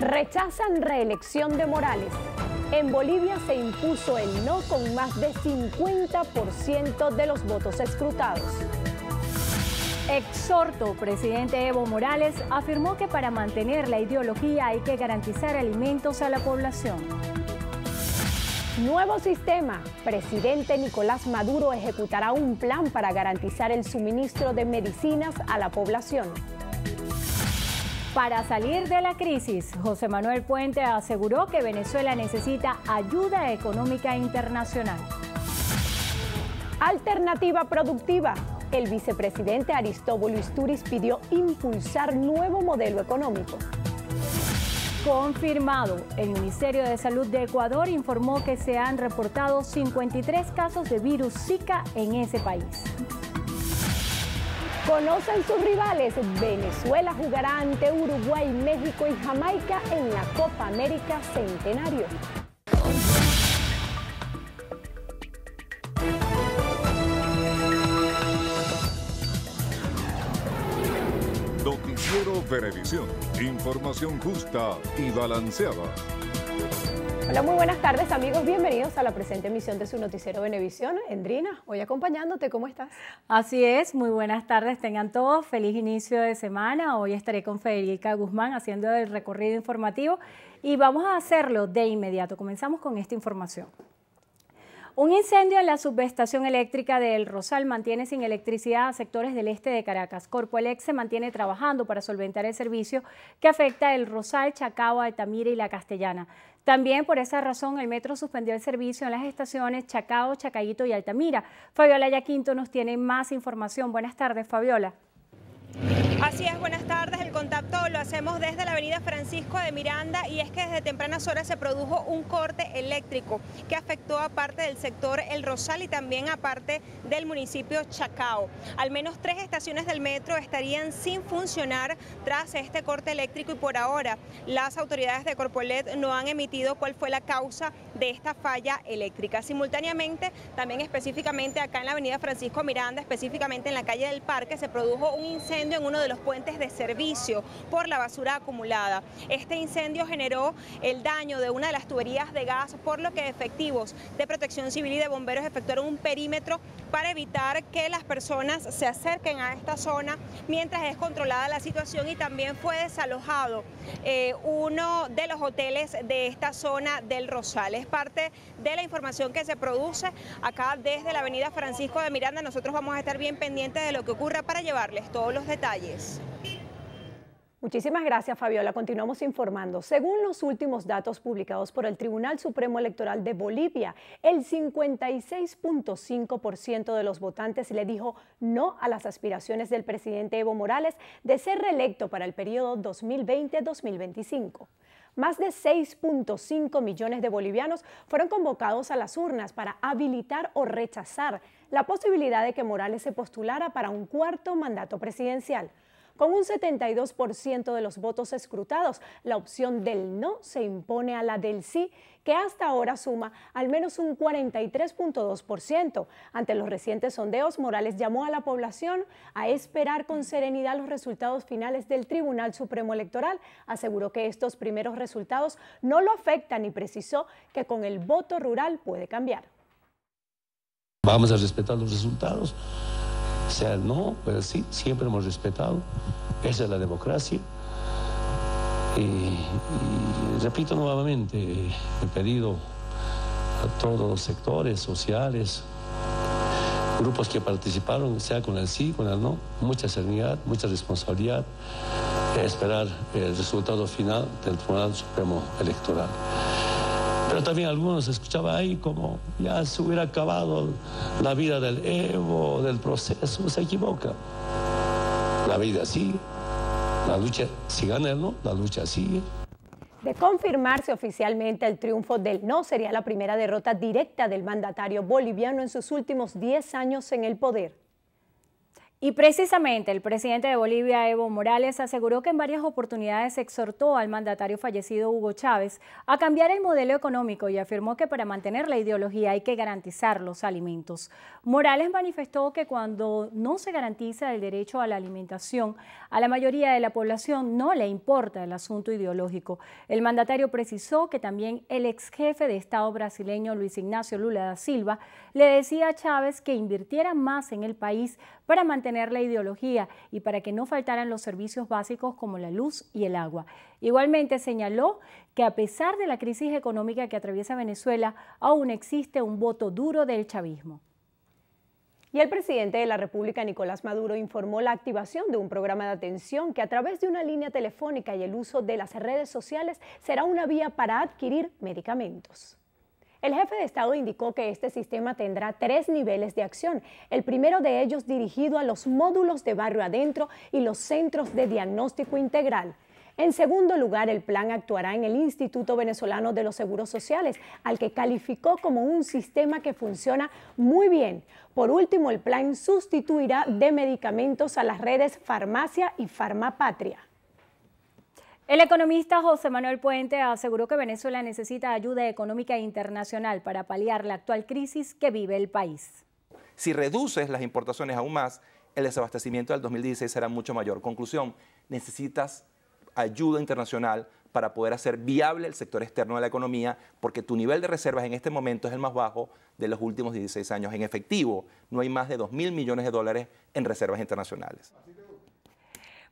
Rechazan reelección de Morales. En Bolivia se impuso el no con más de 50% de los votos escrutados. Exhorto, presidente Evo Morales afirmó que para mantener la ideología hay que garantizar alimentos a la población. Nuevo sistema. Presidente Nicolás Maduro ejecutará un plan para garantizar el suministro de medicinas a la población. Para salir de la crisis, José Manuel Puente aseguró que Venezuela necesita ayuda económica internacional. Alternativa productiva. El vicepresidente Aristóbulo Isturiz pidió impulsar nuevo modelo económico. Confirmado, el Ministerio de Salud de Ecuador informó que se han reportado 53 casos de virus Zika en ese país. Conocen sus rivales. Venezuela jugará ante Uruguay, México y Jamaica en la Copa América Centenario. Noticiero Información justa y balanceada. Hola, muy buenas tardes amigos, bienvenidos a la presente emisión de su noticiero Benevisión. Endrina, hoy acompañándote, ¿cómo estás? Así es, muy buenas tardes, tengan todos, feliz inicio de semana. Hoy estaré con Federica Guzmán haciendo el recorrido informativo y vamos a hacerlo de inmediato. Comenzamos con esta información. Un incendio en la subestación eléctrica de El Rosal mantiene sin electricidad a sectores del este de Caracas. Corpoelec se mantiene trabajando para solventar el servicio que afecta el Rosal, Chacao, Altamira y La Castellana. También por esa razón el metro suspendió el servicio en las estaciones Chacao, Chacayito y Altamira. Fabiola Yaquinto nos tiene más información. Buenas tardes, Fabiola. Así es, buenas tardes. El contacto lo hacemos desde la avenida Francisco de Miranda y es que desde tempranas horas se produjo un corte eléctrico que afectó a parte del sector El Rosal y también a parte del municipio Chacao. Al menos tres estaciones del metro estarían sin funcionar tras este corte eléctrico y por ahora las autoridades de Corpolet no han emitido cuál fue la causa de esta falla eléctrica. Simultáneamente, también específicamente acá en la avenida Francisco Miranda, específicamente en la calle del Parque, se produjo un incendio en uno de los puentes de servicio por la basura acumulada. Este incendio generó el daño de una de las tuberías de gas, por lo que efectivos de protección civil y de bomberos efectuaron un perímetro para evitar que las personas se acerquen a esta zona mientras es controlada la situación y también fue desalojado eh, uno de los hoteles de esta zona del Rosal. Es parte de la información que se produce acá desde la avenida Francisco de Miranda. Nosotros vamos a estar bien pendientes de lo que ocurra para llevarles todos los detalles. Muchísimas gracias, Fabiola. Continuamos informando. Según los últimos datos publicados por el Tribunal Supremo Electoral de Bolivia, el 56.5% de los votantes le dijo no a las aspiraciones del presidente Evo Morales de ser reelecto para el periodo 2020-2025. Más de 6.5 millones de bolivianos fueron convocados a las urnas para habilitar o rechazar la posibilidad de que Morales se postulara para un cuarto mandato presidencial. Con un 72% de los votos escrutados, la opción del no se impone a la del sí, que hasta ahora suma al menos un 43.2%. Ante los recientes sondeos, Morales llamó a la población a esperar con serenidad los resultados finales del Tribunal Supremo Electoral. Aseguró que estos primeros resultados no lo afectan y precisó que con el voto rural puede cambiar. Vamos a respetar los resultados sea el no, pero pues sí, siempre hemos respetado. Esa es la democracia. Y, y repito nuevamente, he pedido a todos los sectores sociales, grupos que participaron, sea con el sí, con el no, mucha serenidad, mucha responsabilidad, esperar el resultado final del Tribunal Supremo Electoral. Pero también algunos escuchaba ahí como ya se hubiera acabado la vida del Evo, del proceso. Se equivoca. La vida sigue. La lucha, si gana no, la lucha sigue. De confirmarse oficialmente el triunfo del no, sería la primera derrota directa del mandatario boliviano en sus últimos 10 años en el poder. Y precisamente el presidente de Bolivia, Evo Morales, aseguró que en varias oportunidades exhortó al mandatario fallecido Hugo Chávez a cambiar el modelo económico y afirmó que para mantener la ideología hay que garantizar los alimentos. Morales manifestó que cuando no se garantiza el derecho a la alimentación, a la mayoría de la población no le importa el asunto ideológico. El mandatario precisó que también el ex jefe de Estado brasileño Luis Ignacio Lula da Silva le decía a Chávez que invirtiera más en el país para mantener tener la ideología y para que no faltaran los servicios básicos como la luz y el agua. Igualmente señaló que a pesar de la crisis económica que atraviesa Venezuela, aún existe un voto duro del chavismo. Y el presidente de la República, Nicolás Maduro, informó la activación de un programa de atención que a través de una línea telefónica y el uso de las redes sociales será una vía para adquirir medicamentos. El jefe de Estado indicó que este sistema tendrá tres niveles de acción. El primero de ellos dirigido a los módulos de barrio adentro y los centros de diagnóstico integral. En segundo lugar, el plan actuará en el Instituto Venezolano de los Seguros Sociales, al que calificó como un sistema que funciona muy bien. Por último, el plan sustituirá de medicamentos a las redes Farmacia y Farmapatria. El economista José Manuel Puente aseguró que Venezuela necesita ayuda económica internacional para paliar la actual crisis que vive el país. Si reduces las importaciones aún más, el desabastecimiento del 2016 será mucho mayor. Conclusión, necesitas ayuda internacional para poder hacer viable el sector externo de la economía, porque tu nivel de reservas en este momento es el más bajo de los últimos 16 años. En efectivo, no hay más de 2.000 millones de dólares en reservas internacionales.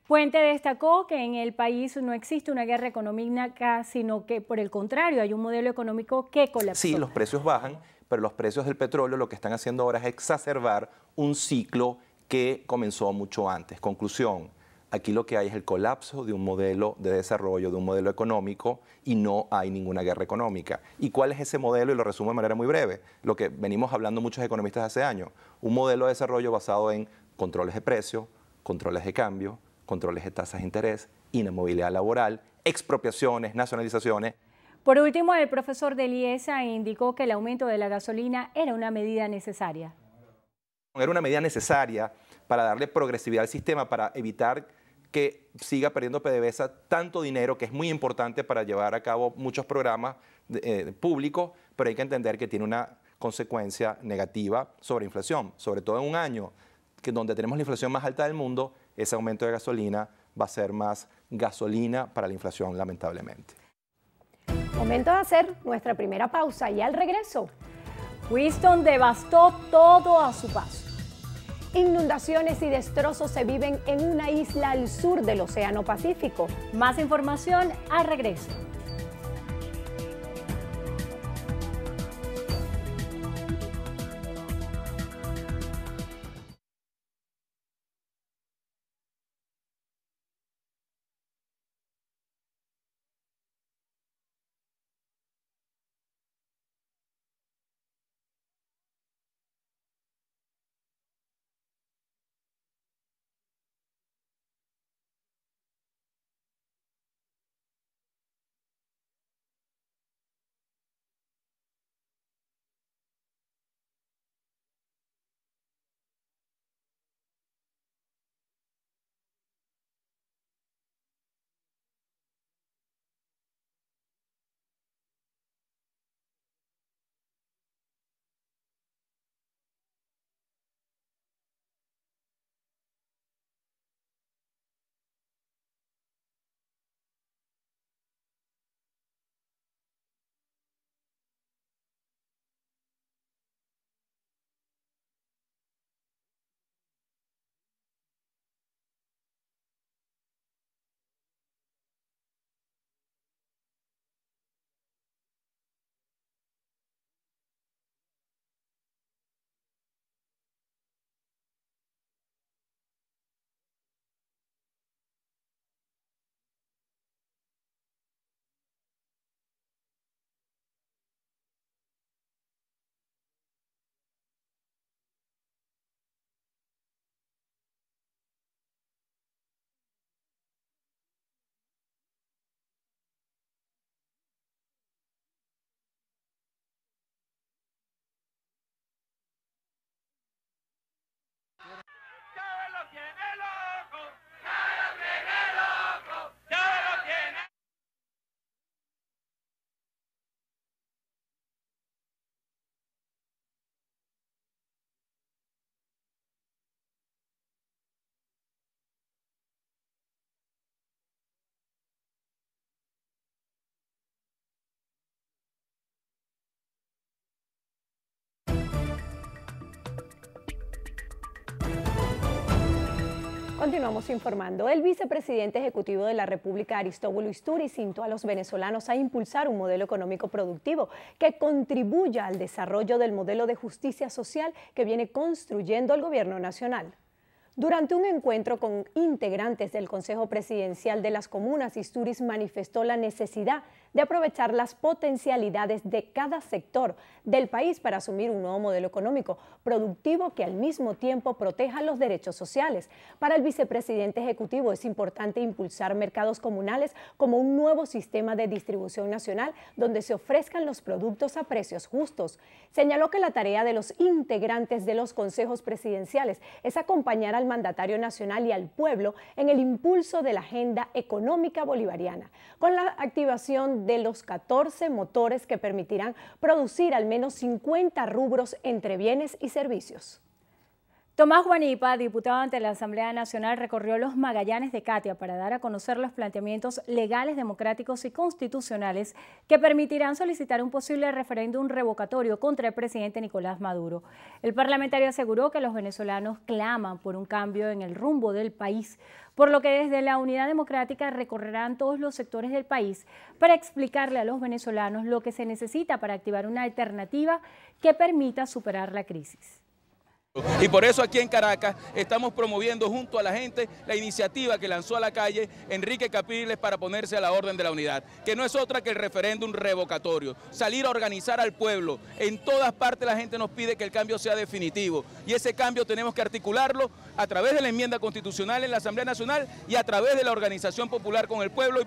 Puente destacó que en el país no existe una guerra económica, sino que por el contrario, hay un modelo económico que colapsó. Sí, los precios bajan, pero los precios del petróleo lo que están haciendo ahora es exacerbar un ciclo que comenzó mucho antes. Conclusión, aquí lo que hay es el colapso de un modelo de desarrollo, de un modelo económico, y no hay ninguna guerra económica. ¿Y cuál es ese modelo? Y lo resumo de manera muy breve, lo que venimos hablando muchos economistas hace años, un modelo de desarrollo basado en controles de precios, controles de cambio, controles de tasas de interés, inmovilidad laboral, expropiaciones, nacionalizaciones. Por último, el profesor de IESA indicó que el aumento de la gasolina era una medida necesaria. Era una medida necesaria para darle progresividad al sistema, para evitar que siga perdiendo PDVSA tanto dinero que es muy importante para llevar a cabo muchos programas eh, públicos, pero hay que entender que tiene una consecuencia negativa sobre inflación, sobre todo en un año donde tenemos la inflación más alta del mundo, ese aumento de gasolina va a ser más gasolina para la inflación, lamentablemente. Momento de hacer nuestra primera pausa y al regreso, Winston devastó todo a su paso. Inundaciones y destrozos se viven en una isla al sur del Océano Pacífico. Más información al regreso. European Continuamos informando. El vicepresidente ejecutivo de la República, Aristóbulo Isturiz, instó a los venezolanos a impulsar un modelo económico productivo que contribuya al desarrollo del modelo de justicia social que viene construyendo el gobierno nacional. Durante un encuentro con integrantes del Consejo Presidencial de las Comunas, Isturiz manifestó la necesidad de aprovechar las potencialidades de cada sector del país para asumir un nuevo modelo económico productivo que al mismo tiempo proteja los derechos sociales. Para el vicepresidente ejecutivo es importante impulsar mercados comunales como un nuevo sistema de distribución nacional donde se ofrezcan los productos a precios justos. Señaló que la tarea de los integrantes de los consejos presidenciales es acompañar al mandatario nacional y al pueblo en el impulso de la agenda económica bolivariana, con la activación de los 14 motores que permitirán producir al menos 50 rubros entre bienes y servicios. Tomás Guanipa, diputado ante la Asamblea Nacional, recorrió los Magallanes de Catia para dar a conocer los planteamientos legales, democráticos y constitucionales que permitirán solicitar un posible referéndum revocatorio contra el presidente Nicolás Maduro. El parlamentario aseguró que los venezolanos claman por un cambio en el rumbo del país, por lo que desde la Unidad Democrática recorrerán todos los sectores del país para explicarle a los venezolanos lo que se necesita para activar una alternativa que permita superar la crisis. Y por eso aquí en Caracas estamos promoviendo junto a la gente la iniciativa que lanzó a la calle Enrique Capriles para ponerse a la orden de la unidad, que no es otra que el referéndum revocatorio, salir a organizar al pueblo. En todas partes la gente nos pide que el cambio sea definitivo y ese cambio tenemos que articularlo a través de la enmienda constitucional en la Asamblea Nacional y a través de la organización popular con el pueblo.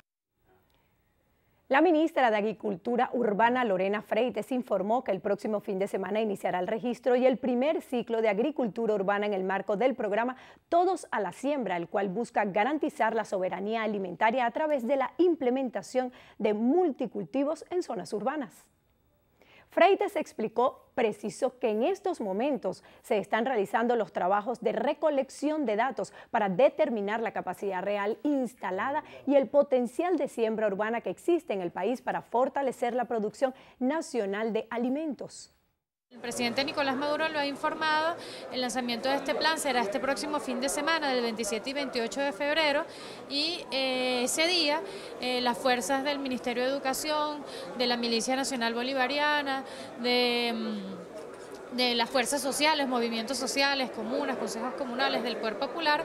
La ministra de Agricultura Urbana Lorena Freites informó que el próximo fin de semana iniciará el registro y el primer ciclo de agricultura urbana en el marco del programa Todos a la Siembra, el cual busca garantizar la soberanía alimentaria a través de la implementación de multicultivos en zonas urbanas. Freitas explicó preciso que en estos momentos se están realizando los trabajos de recolección de datos para determinar la capacidad real instalada y el potencial de siembra urbana que existe en el país para fortalecer la producción nacional de alimentos. El presidente Nicolás Maduro lo ha informado, el lanzamiento de este plan será este próximo fin de semana, del 27 y 28 de febrero, y eh, ese día eh, las fuerzas del Ministerio de Educación, de la Milicia Nacional Bolivariana, de... Mm, las fuerzas sociales, movimientos sociales, comunas, consejos comunales, del cuerpo popular,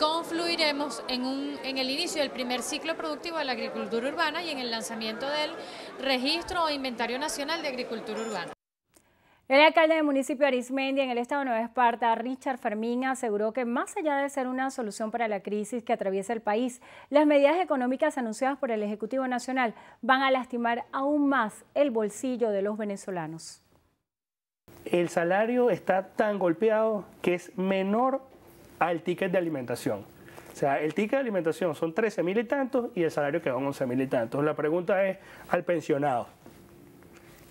confluiremos en el inicio del primer ciclo productivo de la agricultura urbana y en el lanzamiento del registro o inventario nacional de agricultura urbana. El alcalde del municipio Arismendi, en el estado de Nueva Esparta, Richard Fermín, aseguró que más allá de ser una solución para la crisis que atraviesa el país, las medidas económicas anunciadas por el Ejecutivo Nacional van a lastimar aún más el bolsillo de los venezolanos. El salario está tan golpeado que es menor al ticket de alimentación. O sea, el ticket de alimentación son 13 mil y tantos y el salario quedó en 11 mil y tantos. La pregunta es al pensionado.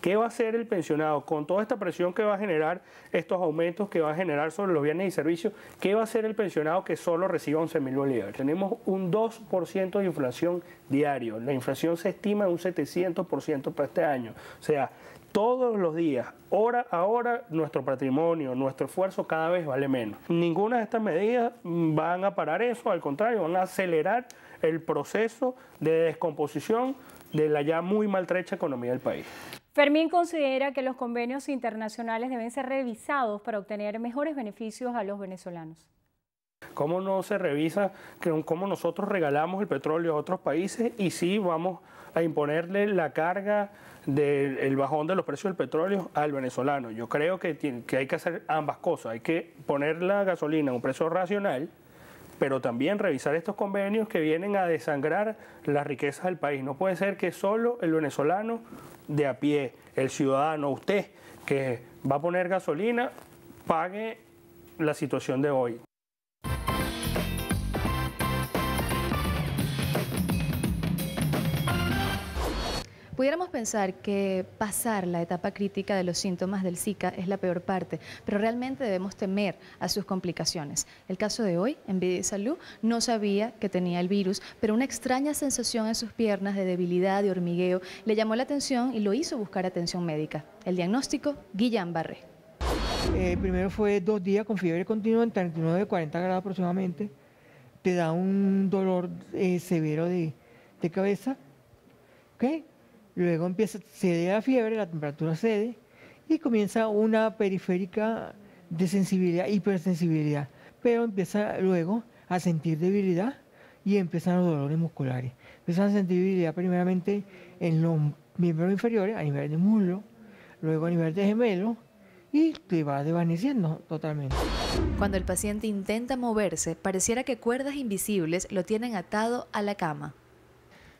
¿Qué va a hacer el pensionado con toda esta presión que va a generar estos aumentos que va a generar sobre los bienes y servicios? ¿Qué va a hacer el pensionado que solo reciba 11 mil bolívares? Tenemos un 2% de inflación diario. La inflación se estima en un 700% para este año. O sea, todos los días, hora a hora, nuestro patrimonio, nuestro esfuerzo cada vez vale menos. Ninguna de estas medidas van a parar eso, al contrario, van a acelerar el proceso de descomposición de la ya muy maltrecha economía del país. Fermín considera que los convenios internacionales deben ser revisados para obtener mejores beneficios a los venezolanos. ¿Cómo no se revisa cómo nosotros regalamos el petróleo a otros países y sí vamos a imponerle la carga del bajón de los precios del petróleo al venezolano? Yo creo que, que hay que hacer ambas cosas. Hay que poner la gasolina a un precio racional pero también revisar estos convenios que vienen a desangrar las riquezas del país. No puede ser que solo el venezolano de a pie, el ciudadano, usted que va a poner gasolina, pague la situación de hoy. Pudiéramos pensar que pasar la etapa crítica de los síntomas del Zika es la peor parte, pero realmente debemos temer a sus complicaciones. El caso de hoy, en Vida y Salud, no sabía que tenía el virus, pero una extraña sensación en sus piernas de debilidad, de hormigueo, le llamó la atención y lo hizo buscar atención médica. El diagnóstico, Guillán Barré. Eh, primero fue dos días con fiebre continua en 39 de 40 grados aproximadamente. Te da un dolor eh, severo de, cabeza. ¿Okay? Luego empieza, cede la fiebre, la temperatura cede y comienza una periférica de sensibilidad, hipersensibilidad. Pero empieza luego a sentir debilidad y empiezan los dolores musculares. Empiezan a sentir debilidad primeramente en los miembros inferiores, a nivel de muslo, luego a nivel de gemelo y te va desvaneciendo totalmente. Cuando el paciente intenta moverse, pareciera que cuerdas invisibles lo tienen atado a la cama.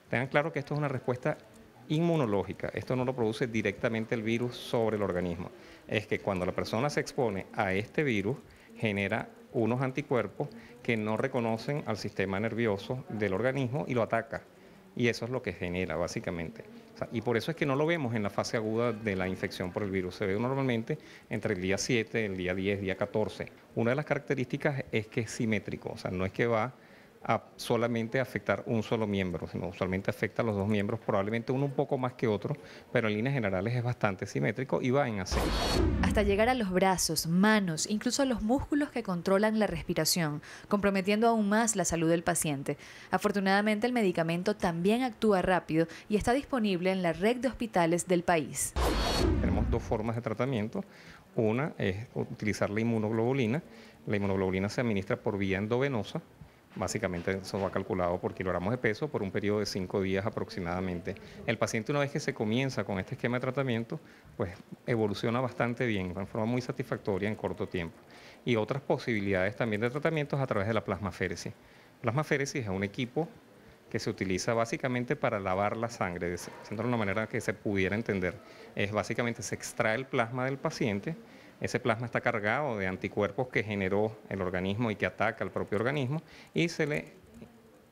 Tengan claro que esto es una respuesta inmunológica, esto no lo produce directamente el virus sobre el organismo, es que cuando la persona se expone a este virus, genera unos anticuerpos que no reconocen al sistema nervioso del organismo y lo ataca. Y eso es lo que genera básicamente. y por eso es que no lo vemos en la fase aguda de la infección por el virus. Se ve normalmente entre el día 7, el día 10, el día 14. Una de las características es que es simétrico, o sea, no es que va a solamente afectar un solo miembro, sino solamente afecta a los dos miembros, probablemente uno un poco más que otro, pero en líneas generales es bastante simétrico y va en ascenso. Hasta llegar a los brazos, manos, incluso a los músculos que controlan la respiración, comprometiendo aún más la salud del paciente. Afortunadamente el medicamento también actúa rápido y está disponible en la red de hospitales del país. Tenemos dos formas de tratamiento. Una es utilizar la inmunoglobulina. La inmunoglobulina se administra por vía endovenosa Básicamente eso va calculado por kilogramos de peso por un periodo de cinco días aproximadamente. El paciente una vez que se comienza con este esquema de tratamiento, pues evoluciona bastante bien, de forma muy satisfactoria en corto tiempo. Y otras posibilidades también de tratamientos a través de la plasmaféresis. Plasmaféresis es un equipo que se utiliza básicamente para lavar la sangre, de una manera que se pudiera entender. Es básicamente se extrae el plasma del paciente ese plasma está cargado de anticuerpos que generó el organismo y que ataca al propio organismo y se le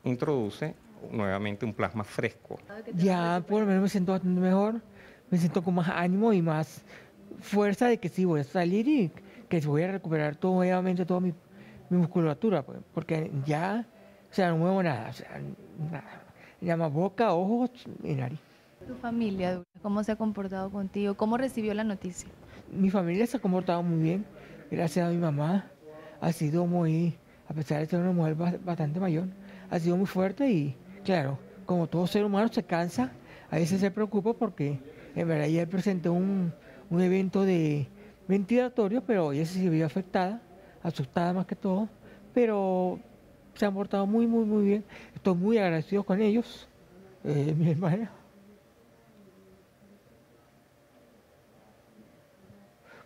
introduce nuevamente un plasma fresco. Ya por lo menos me siento mejor, me siento con más ánimo y más fuerza de que sí voy a salir y que voy a recuperar todo, nuevamente toda mi, musculatura, pues, porque ya, sea, no muevo nada, Ya más boca, ojos y nariz. ¿Tu familia, cómo se ha comportado contigo? ¿Cómo recibió la noticia? mi familia se ha comportado muy bien, gracias a mi mamá. Ha sido muy, a pesar de ser una mujer bastante mayor, ha sido muy fuerte y, claro, como todo ser humano se cansa, a veces se preocupa porque en verdad ella presentó un, evento de ventilatorio, pero ella se vio afectada, asustada más que todo, pero se ha comportado muy, muy, muy bien. Estoy muy agradecido con ellos, eh, mi hermana.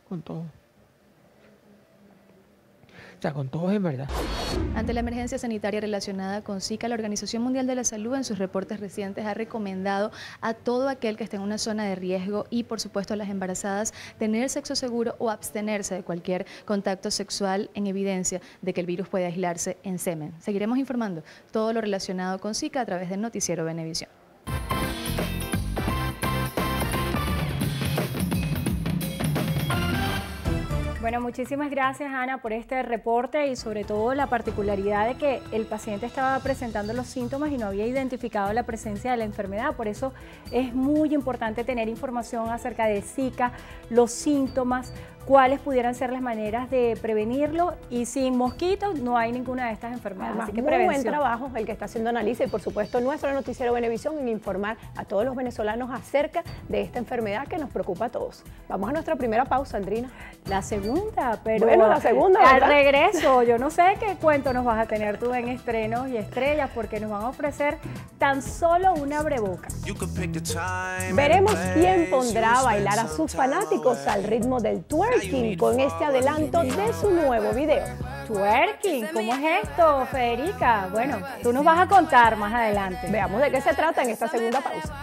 con todo. O sea, con todos en verdad. Ante la emergencia sanitaria relacionada con Zika, la Organización Mundial de la Salud en sus reportes recientes ha recomendado a todo aquel que esté en una zona de riesgo y por supuesto a las embarazadas tener sexo seguro o abstenerse de cualquier contacto sexual en evidencia de que el virus puede aislarse en semen. Seguiremos informando todo lo relacionado con Zika a través del noticiero Benevisión. Bueno, muchísimas gracias Ana por este reporte y sobre todo la particularidad de que el paciente estaba presentando los síntomas y no había identificado la presencia de la enfermedad. Por eso es muy importante tener información acerca de Zika, los síntomas, cuáles pudieran ser las maneras de prevenirlo y sin mosquitos no hay ninguna de estas enfermedades. Así que buen trabajo el que está haciendo análisis y por supuesto nuestro noticiero Venevisión en informar a todos los venezolanos acerca de esta enfermedad que nos preocupa a todos. Vamos a nuestra primera pausa, Andrina. La segunda, pero bueno, la segunda, al regreso, yo no sé qué cuento nos vas a tener tú en estrenos y estrellas porque nos van a ofrecer tan solo una breboca. Veremos quién pondrá a bailar a sus fanáticos al ritmo del twerk con este adelanto de su nuevo video. Twerking, ¿cómo es esto, Federica? Bueno, tú nos vas a contar más adelante. Veamos de qué se trata en esta segunda pausa.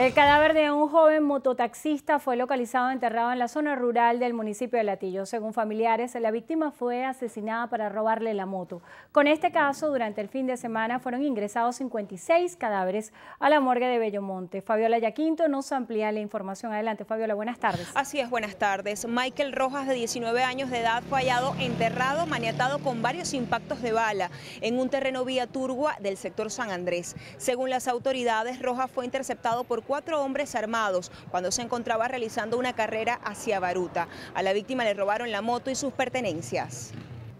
El cadáver de un joven mototaxista fue localizado enterrado en la zona rural del municipio de Latillo. Según familiares, la víctima fue asesinada para robarle la moto. Con este caso, durante el fin de semana fueron ingresados 56 cadáveres a la morgue de Bellomonte. Fabiola Yaquinto nos amplía la información. Adelante, Fabiola, buenas tardes. Así es, buenas tardes. Michael Rojas, de 19 años de edad, fue hallado enterrado, maniatado con varios impactos de bala en un terreno vía Turgua del sector San Andrés. Según las autoridades, Rojas fue interceptado por cuatro hombres armados cuando se encontraba realizando una carrera hacia Baruta. A la víctima le robaron la moto y sus pertenencias.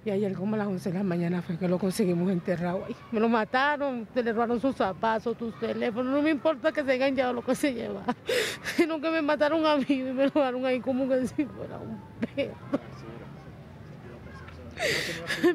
Y ayer como a las 11 de la mañana fue que lo conseguimos enterrado ahí. Me lo mataron, se le robaron sus zapatos, tus teléfonos, no me importa que se hayan llevado lo que se lleva. Sino que me mataron a mí y me lo ahí como que si fuera un perro.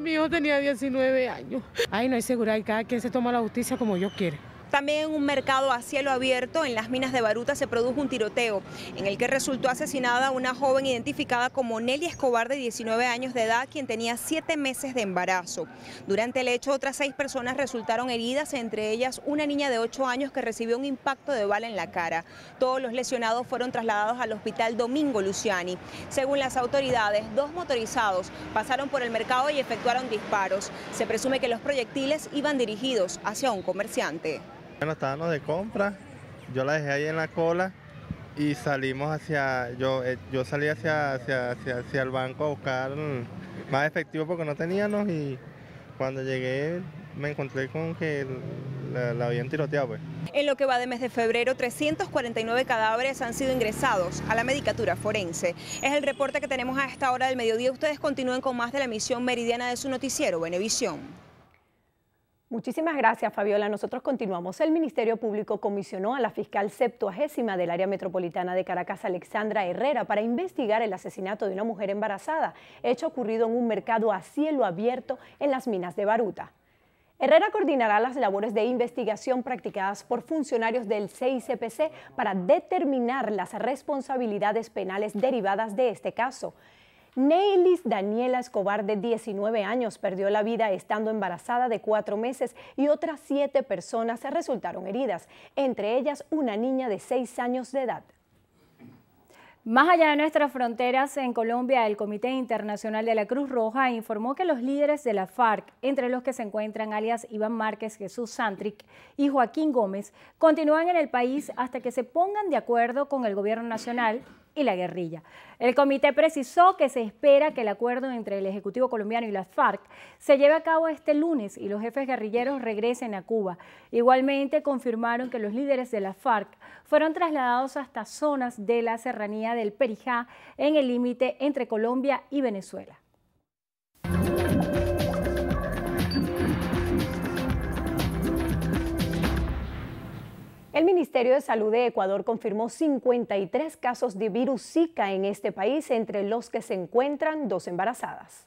Mi hijo tenía 19 años. Ay, no hay seguridad, cada quien se toma la justicia como yo quiere. También en un mercado a cielo abierto en las minas de Baruta se produjo un tiroteo en el que resultó asesinada una joven identificada como Nelly Escobar de 19 años de edad, quien tenía 7 meses de embarazo. Durante el hecho, otras 6 personas resultaron heridas, entre ellas una niña de 8 años que recibió un impacto de bala en la cara. Todos los lesionados fueron trasladados al hospital Domingo Luciani. Según las autoridades, dos motorizados pasaron por el mercado y efectuaron disparos. Se presume que los proyectiles iban dirigidos hacia un comerciante. Bueno, estábamos de compra, yo la dejé ahí en la cola y salimos hacia, yo, eh, yo salí hacia, hacia, el banco a buscar más efectivo porque no teníamos y cuando llegué me encontré con que la, habían tiroteado. Pues. En lo que va de mes de febrero, 349 cadáveres han sido ingresados a la medicatura forense. Es el reporte que tenemos a esta hora del mediodía. Ustedes continúen con más de la emisión meridiana de su noticiero Benevisión. Muchísimas gracias, Fabiola. Nosotros continuamos. El Ministerio Público comisionó a la fiscal septuagésima del área metropolitana de Caracas, Alexandra Herrera, para investigar el asesinato de una mujer embarazada, hecho ocurrido en un mercado a cielo abierto en las minas de Baruta. Herrera coordinará las labores de investigación practicadas por funcionarios del CICPC para determinar las responsabilidades penales derivadas de este caso. Neilis Daniela Escobar, de 19 años, perdió la vida estando embarazada de cuatro meses y otras siete personas se resultaron heridas, entre ellas una niña de seis años de edad. Más allá de nuestras fronteras, en Colombia, el Comité Internacional de la Cruz Roja informó que los líderes de la FARC, entre los que se encuentran alias Iván Márquez, Jesús Santric y Joaquín Gómez, continúan en el país hasta que se pongan de acuerdo con el gobierno nacional y la guerrilla. El comité precisó que se espera que el acuerdo entre el Ejecutivo colombiano y las FARC se lleve a cabo este lunes y los jefes guerrilleros regresen a Cuba. Igualmente confirmaron que los líderes de las FARC fueron trasladados hasta zonas de la serranía del Perijá en el límite entre Colombia y Venezuela. El Ministerio de Salud de Ecuador confirmó 53 casos de virus Zika en este país, entre los que se encuentran dos embarazadas.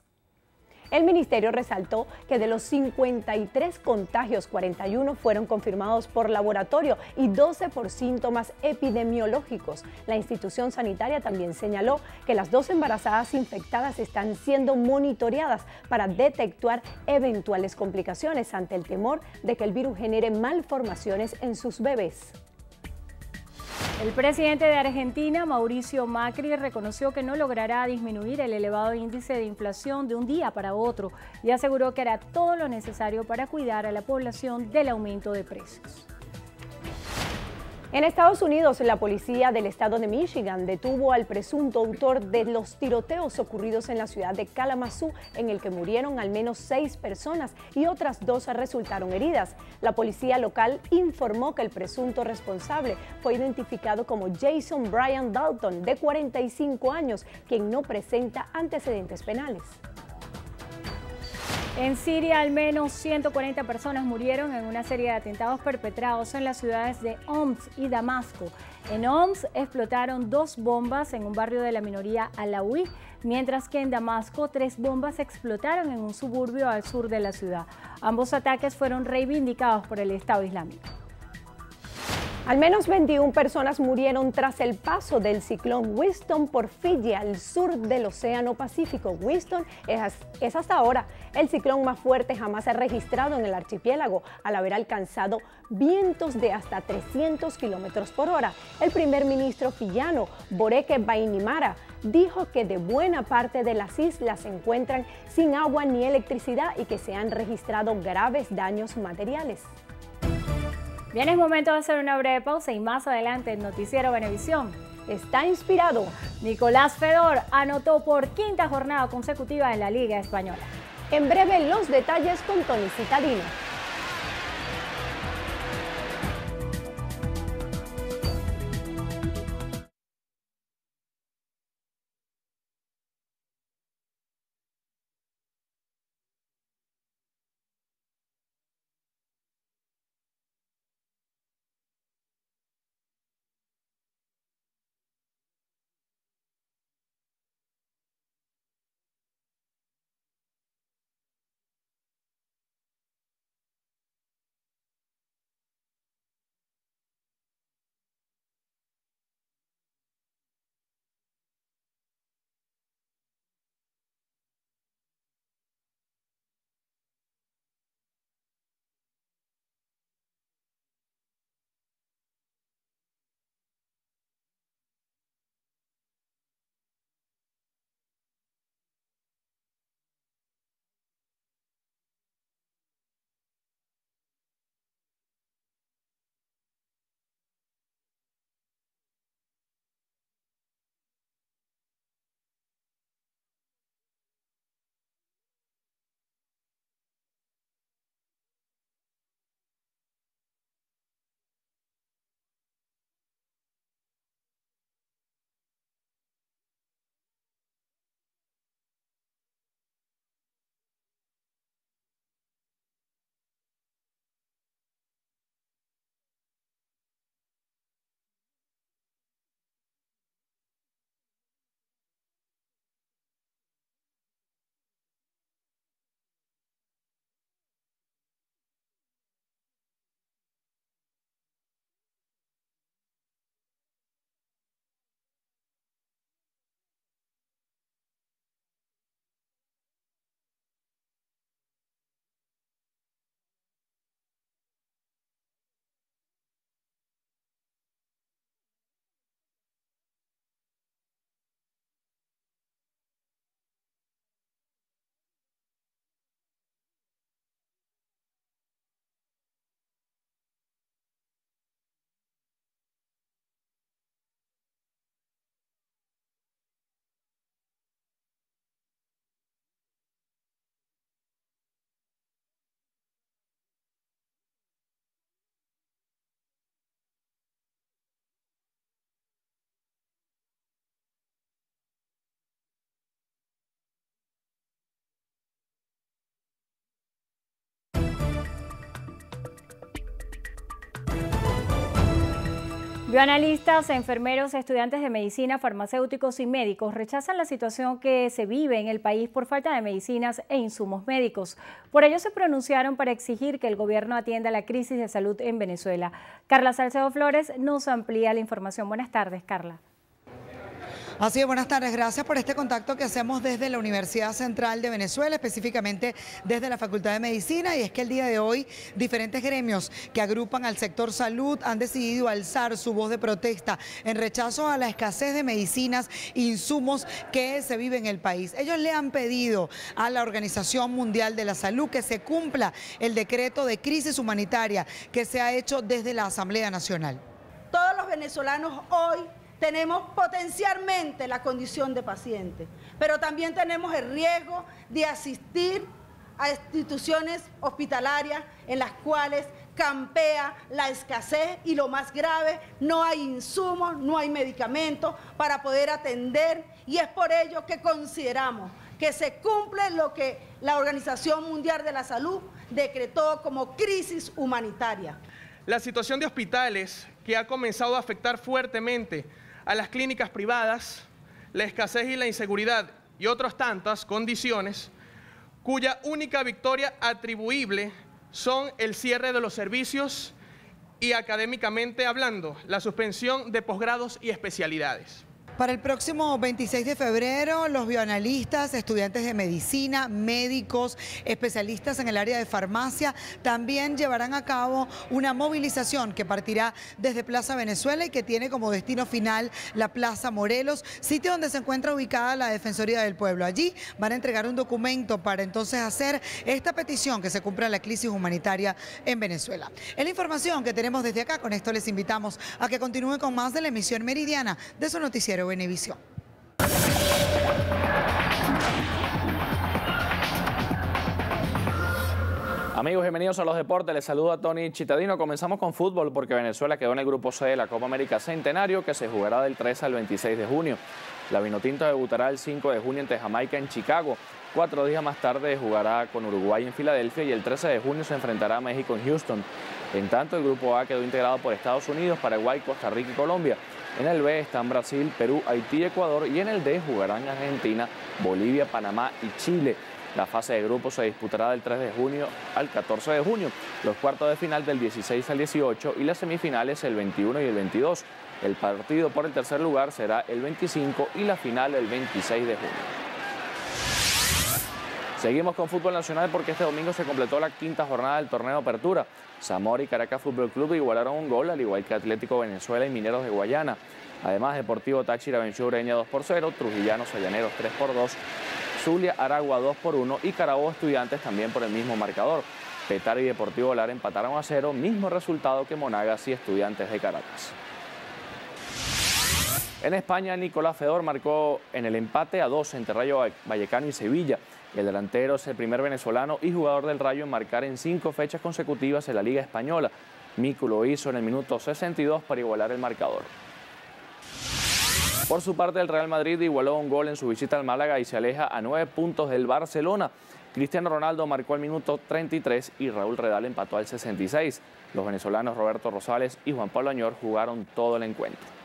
El ministerio resaltó que de los 53 contagios, 41 fueron confirmados por laboratorio y 12 por síntomas epidemiológicos. La institución sanitaria también señaló que las dos embarazadas infectadas están siendo monitoreadas para detectar eventuales complicaciones ante el temor de que el virus genere malformaciones en sus bebés. El presidente de Argentina, Mauricio Macri, reconoció que no logrará disminuir el elevado índice de inflación de un día para otro y aseguró que hará todo lo necesario para cuidar a la población del aumento de precios. En Estados Unidos, la policía del estado de Michigan detuvo al presunto autor de los tiroteos ocurridos en la ciudad de Kalamazoo, en el que murieron al menos seis personas y otras dos resultaron heridas. La policía local informó que el presunto responsable fue identificado como Jason Brian Dalton, de 45 años, quien no presenta antecedentes penales. En Siria, al menos 140 personas murieron en una serie de atentados perpetrados en las ciudades de Homs y Damasco. En Homs explotaron dos bombas en un barrio de la minoría alawi, mientras que en Damasco tres bombas explotaron en un suburbio al sur de la ciudad. Ambos ataques fueron reivindicados por el Estado Islámico. Al menos 21 personas murieron tras el paso del ciclón Winston por Fiji al sur del Océano Pacífico. Winston es, hasta ahora el ciclón más fuerte jamás registrado en el archipiélago, al haber alcanzado vientos de hasta 300 kilómetros por hora. El primer ministro fillano, Boreke Bainimara, dijo que de buena parte de las islas se encuentran sin agua ni electricidad y que se han registrado graves daños materiales. Bien, es momento de hacer una breve pausa y más adelante el noticiero Venevisión está inspirado. Nicolás Fedor anotó por quinta jornada consecutiva en la Liga Española. En breve los detalles con Tony Citadino. Bioanalistas, enfermeros, estudiantes de medicina, farmacéuticos y médicos rechazan la situación que se vive en el país por falta de medicinas e insumos médicos. Por ello se pronunciaron para exigir que el gobierno atienda la crisis de salud en Venezuela. Carla Salcedo Flores nos amplía la información. Buenas tardes, Carla. Así es, buenas tardes. Gracias por este contacto que hacemos desde la Universidad Central de Venezuela, específicamente desde la Facultad de Medicina. Y es que el día de hoy diferentes gremios que agrupan al sector salud han decidido alzar su voz de protesta en rechazo a la escasez de medicinas e insumos que se vive en el país. Ellos le han pedido a la Organización Mundial de la Salud que se cumpla el decreto de crisis humanitaria que se ha hecho desde la Asamblea Nacional. Todos los venezolanos hoy tenemos potencialmente la condición de paciente, pero también tenemos el riesgo de asistir a instituciones hospitalarias en las cuales campea la escasez y lo más grave, no hay insumos, no hay medicamentos para poder atender y es por ello que consideramos que se cumple lo que la Organización Mundial de la Salud decretó como crisis humanitaria. La situación de hospitales que ha comenzado a afectar fuertemente a las clínicas privadas la escasez y la inseguridad y otras tantas condiciones cuya única victoria atribuible son el cierre de los servicios y académicamente hablando, la suspensión de posgrados y especialidades. Para el próximo 26 de febrero, los bioanalistas, estudiantes de medicina, médicos, especialistas en el área de farmacia, también llevarán a cabo una movilización que partirá desde Plaza Venezuela y que tiene como destino final la Plaza Morelos, sitio donde se encuentra ubicada la Defensoría del Pueblo. Allí van a entregar un documento para entonces hacer esta petición que se cumpla la crisis humanitaria en Venezuela. Es la información que tenemos desde acá. Con esto les invitamos a que continúen con más de la emisión meridiana de su noticiero Amigos, bienvenidos a los deportes. Les saludo a Tony Chitadino. Comenzamos con fútbol porque Venezuela quedó en el grupo C de la Copa América Centenario que se jugará del 3 al 26 de junio. La Vinotinta debutará el 5 de junio ante Jamaica en Chicago. Cuatro días más tarde jugará con Uruguay en Filadelfia y el 13 de junio se enfrentará a México en Houston. En tanto, el grupo A quedó integrado por Estados Unidos, Paraguay, Costa Rica y Colombia. En el B están Brasil, Perú, Haití, Ecuador y en el D jugarán Argentina, Bolivia, Panamá y Chile. La fase de grupo se disputará del 3 de junio al 14 de junio, los cuartos de final del 16 al 18 y las semifinales el 21 y el 22. El partido por el tercer lugar será el 25 y la final el 26 de junio. Seguimos con fútbol nacional porque este domingo se completó la quinta jornada del torneo apertura. Zamora y Caracas Fútbol Club igualaron un gol, al igual que Atlético Venezuela y Mineros de Guayana. Además, Deportivo Táchira venció Ureña 2 por 0, Trujillanos Sallaneros 3 por 2, Zulia Aragua 2 por 1 y Carabobo Estudiantes también por el mismo marcador. Petar y Deportivo Lara empataron a 0, mismo resultado que Monagas y Estudiantes de Caracas. En España, Nicolás Fedor marcó en el empate a 2 entre Rayo Vallecano y Sevilla. El delantero es el primer venezolano y jugador del Rayo en marcar en cinco fechas consecutivas en la Liga Española. Miku lo hizo en el minuto 62 para igualar el marcador. Por su parte, el Real Madrid igualó un gol en su visita al Málaga y se aleja a nueve puntos del Barcelona. Cristiano Ronaldo marcó al minuto 33 y Raúl Redal empató al 66. Los venezolanos Roberto Rosales y Juan Pablo Añor jugaron todo el encuentro.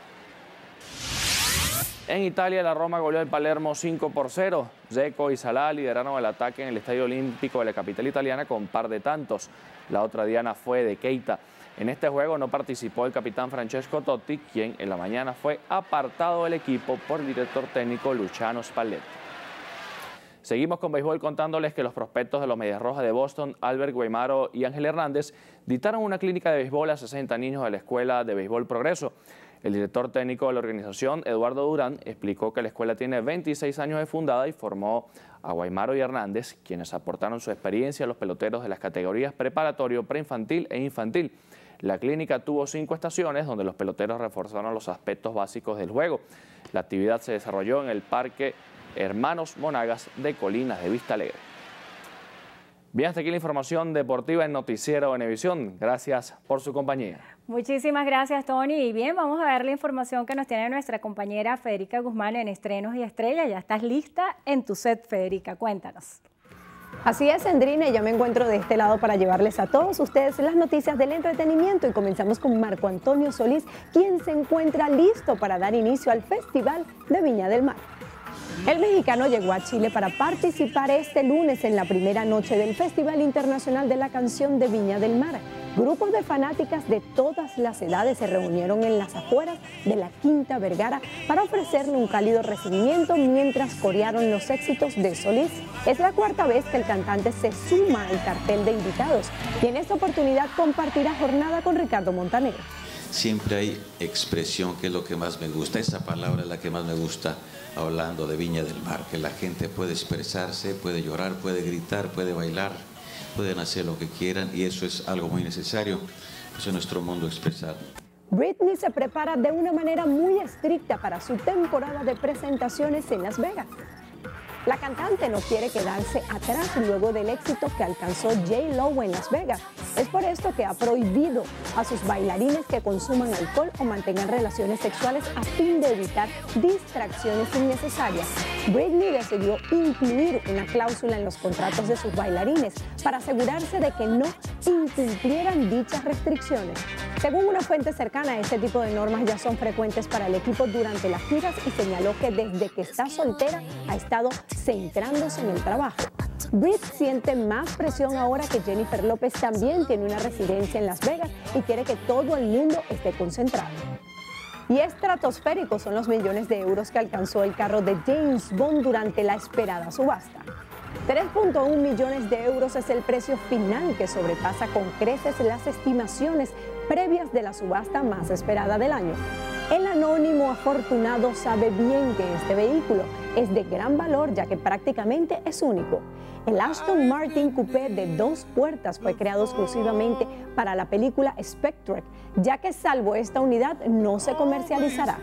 En Italia, la Roma goleó al Palermo 5 por 0. Zeco y Salah lideraron el ataque en el Estadio Olímpico de la capital italiana con par de tantos. La otra diana fue de Keita. En este juego no participó el capitán Francesco Totti, quien en la mañana fue apartado del equipo por el director técnico Luciano Spalletti. Seguimos con béisbol contándoles que los prospectos de los Medias Rojas de Boston, Albert Guaymaro y Ángel Hernández, dictaron una clínica de béisbol a 60 niños de la Escuela de Béisbol Progreso. El director técnico de la organización, Eduardo Durán, explicó que la escuela tiene 26 años de fundada y formó a Guaymaro y Hernández, quienes aportaron su experiencia a los peloteros de las categorías preparatorio, preinfantil e infantil. La clínica tuvo cinco estaciones donde los peloteros reforzaron los aspectos básicos del juego. La actividad se desarrolló en el Parque Hermanos Monagas de Colinas de Vista Alegre. Bien, hasta aquí la información deportiva en Noticiero Venevisión. Gracias por su compañía. Muchísimas gracias, Tony. Y bien, vamos a ver la información que nos tiene nuestra compañera Federica Guzmán en Estrenos y Estrellas. Ya estás lista en tu set, Federica. Cuéntanos. Así es, Sandrina, yo me encuentro de este lado para llevarles a todos ustedes las noticias del entretenimiento y comenzamos con Marco Antonio Solís, quien se encuentra listo para dar inicio al Festival de Viña del Mar. El mexicano llegó a Chile para participar este lunes en la primera noche del Festival Internacional de la Canción de Viña del Mar. Grupos de fanáticas de todas las edades se reunieron en las afueras de la Quinta Vergara para ofrecerle un cálido recibimiento mientras corearon los éxitos de Solís. Es la cuarta vez que el cantante se suma al cartel de invitados y en esta oportunidad compartirá jornada con Ricardo Montaner siempre hay expresión, que es lo que más me gusta. Esa palabra es la que más me gusta hablando de Viña del Mar, que la gente puede expresarse, puede llorar, puede gritar, puede bailar, pueden hacer lo que quieran y eso es algo muy necesario en nuestro mundo expresar. Britney se prepara de una manera muy estricta para su temporada de presentaciones en Las Vegas. La cantante no quiere quedarse atrás luego del éxito que alcanzó J. Lowe en Las Vegas. Es por esto que ha prohibido a sus bailarines que consuman alcohol o mantengan relaciones sexuales a fin de evitar distracciones innecesarias. Britney decidió incluir una cláusula en los contratos de sus bailarines para asegurarse de que no incumplieran dichas restricciones. Según una fuente cercana, este tipo de normas ya son frecuentes para el equipo durante las giras y señaló que desde que está soltera ha estado centrándose en el trabajo. Britt siente más presión ahora que Jennifer López también tiene una residencia en Las Vegas y quiere que todo el mundo esté concentrado. Y estratosféricos son los millones de euros que alcanzó el carro de James Bond durante la esperada subasta. 3.1 millones de euros es el precio final que sobrepasa con creces las estimaciones previas de la subasta más esperada del año. El anónimo afortunado sabe bien que este vehículo es de gran valor ya que prácticamente es único. El Aston Martin Coupé de dos puertas fue creado exclusivamente para la película Spectre, ya que salvo esta unidad no se comercializará,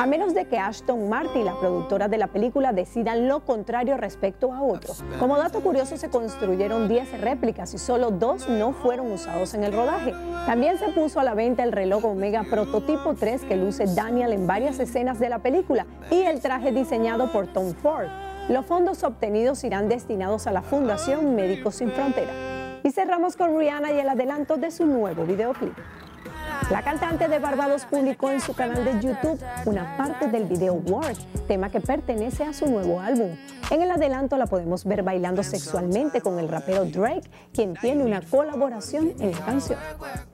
a menos de que Ashton Martin y la productora de la película decidan lo contrario respecto a otro. Como dato curioso, se construyeron 10 réplicas y solo dos no fueron usados en el rodaje. También se puso a la venta el reloj Omega Prototipo 3 que luce Daniel en varias escenas de la película y el traje diseñado por Tom Ford. Los fondos obtenidos irán destinados a la Fundación Médicos Sin Frontera. Y cerramos con Rihanna y el adelanto de su nuevo videoclip. La cantante de Barbados publicó en su canal de YouTube una parte del video Work, tema que pertenece a su nuevo álbum. En el adelanto la podemos ver bailando sexualmente con el rapero Drake, quien tiene una colaboración en la canción.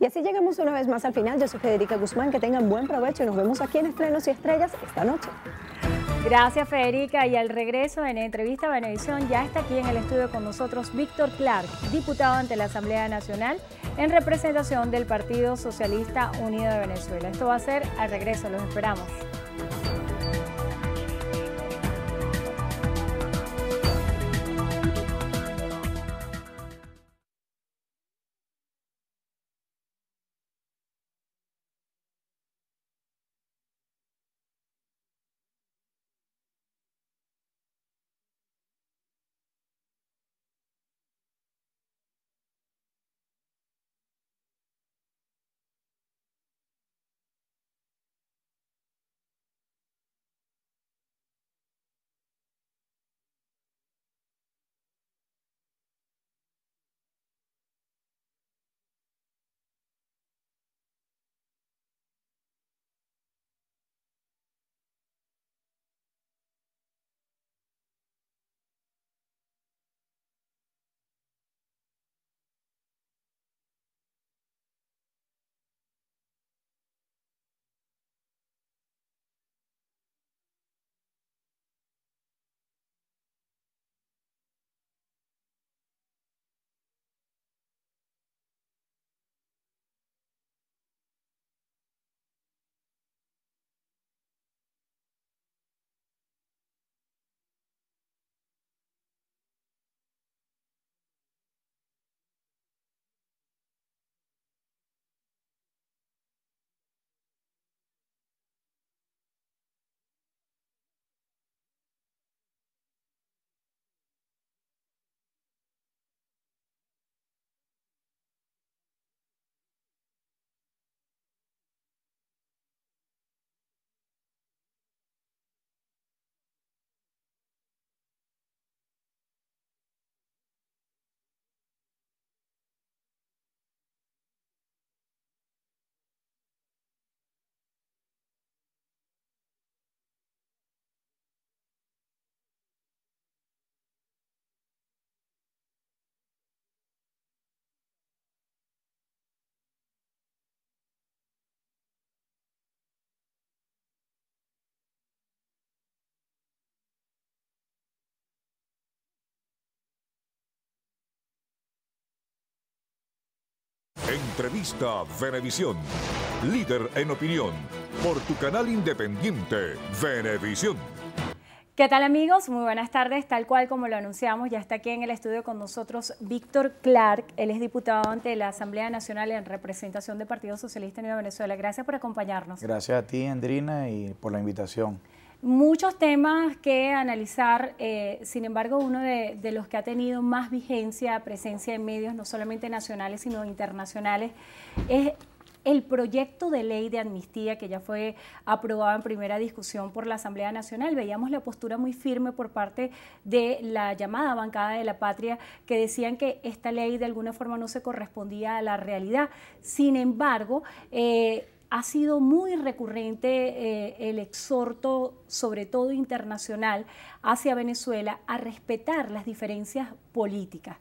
Y así llegamos una vez más al final. Yo soy Federica Guzmán, que tengan buen provecho y nos vemos aquí en Estrenos y Estrellas esta noche. Gracias Federica y al regreso en entrevista a Benevisión ya está aquí en el estudio con nosotros Víctor Clark, diputado ante la Asamblea Nacional en representación del Partido Socialista Unido de Venezuela. Esto va a ser al regreso, los esperamos. Entrevista Venevisión. Líder en opinión. Por tu canal independiente, Venevisión. ¿Qué tal amigos? Muy buenas tardes. Tal cual como lo anunciamos, ya está aquí en el estudio con nosotros Víctor Clark. Él es diputado ante la Asamblea Nacional en representación del Partido Socialista Nueva Venezuela. Gracias por acompañarnos. Gracias a ti, Andrina, y por la invitación. Muchos temas que analizar, eh, sin embargo, uno de, los que ha tenido más vigencia, presencia en medios, no solamente nacionales, sino internacionales, es el proyecto de ley de amnistía que ya fue aprobado en primera discusión por la Asamblea Nacional. Veíamos la postura muy firme por parte de la llamada bancada de la patria que decían que esta ley de alguna forma no se correspondía a la realidad. Sin embargo, eh, ha sido muy recurrente eh, el exhorto, sobre todo internacional, hacia Venezuela a respetar las diferencias políticas.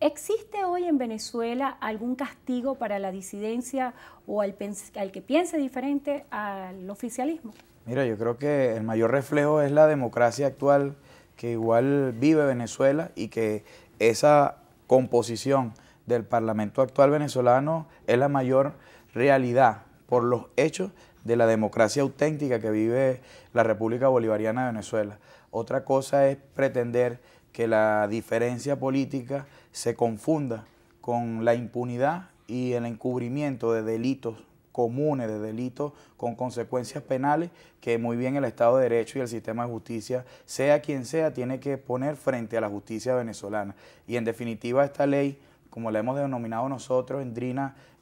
¿Existe hoy en Venezuela algún castigo para la disidencia o al, que piense diferente al oficialismo? Mira, yo creo que el mayor reflejo es la democracia actual que igual vive Venezuela y que esa composición del Parlamento actual venezolano es la mayor realidad por los hechos de la democracia auténtica que vive la República Bolivariana de Venezuela. Otra cosa es pretender que la diferencia política se confunda con la impunidad y el encubrimiento de delitos comunes, de delitos con consecuencias penales que muy bien el Estado de Derecho y el sistema de justicia, sea quien sea, tiene que poner frente a la justicia venezolana. Y en definitiva esta ley como la hemos denominado nosotros en